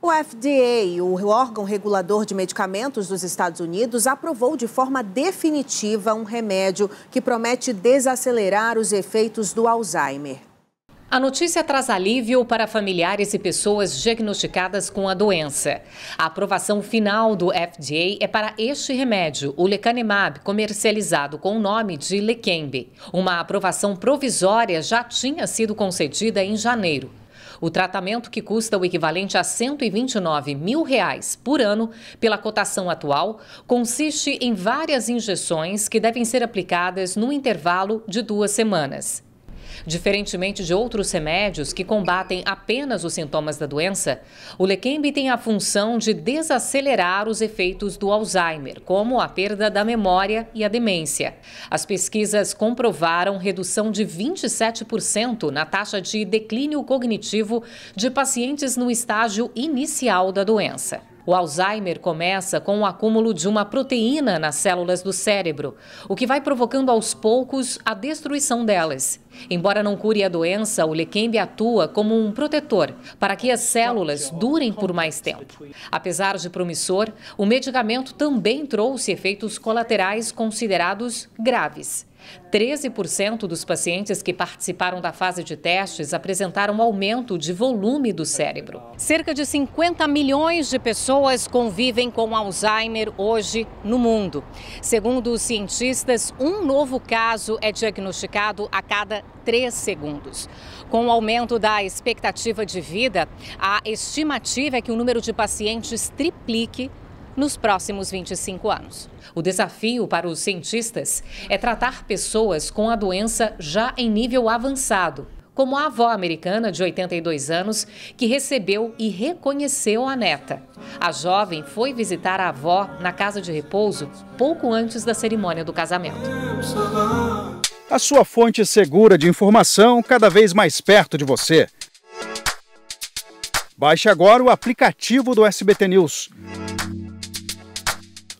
O FDA, o órgão regulador de medicamentos dos Estados Unidos, aprovou de forma definitiva um remédio que promete desacelerar os efeitos do Alzheimer. A notícia traz alívio para familiares e pessoas diagnosticadas com a doença. A aprovação final do FDA é para este remédio, o lecanemab, comercializado com o nome de Leqembi. Uma aprovação provisória já tinha sido concedida em janeiro o tratamento que custa o equivalente a 129 mil reais por ano, pela cotação atual, consiste em várias injeções que devem ser aplicadas no intervalo de duas semanas. Diferentemente de outros remédios que combatem apenas os sintomas da doença, o Leqembi tem a função de desacelerar os efeitos do Alzheimer, como a perda da memória e a demência. As pesquisas comprovaram redução de 27% na taxa de declínio cognitivo de pacientes no estágio inicial da doença. O Alzheimer começa com o acúmulo de uma proteína nas células do cérebro, o que vai provocando aos poucos a destruição delas. Embora não cure a doença, o lequembe atua como um protetor para que as células durem por mais tempo. Apesar de promissor, o medicamento também trouxe efeitos colaterais considerados graves. 13% dos pacientes que participaram da fase de testes apresentaram aumento de volume do cérebro. Cerca de 50 milhões de pessoas convivem com Alzheimer hoje no mundo. Segundo os cientistas, um novo caso é diagnosticado a cada 3 segundos. Com o aumento da expectativa de vida, a estimativa é que o número de pacientes triplique nos próximos 25 anos. O desafio para os cientistas é tratar pessoas com a doença já em nível avançado, como a avó americana de 82 anos, que recebeu e reconheceu a neta. A jovem foi visitar a avó na casa de repouso pouco antes da cerimônia do casamento. A sua fonte segura de informação cada vez mais perto de você. Baixe agora o aplicativo do SBT News.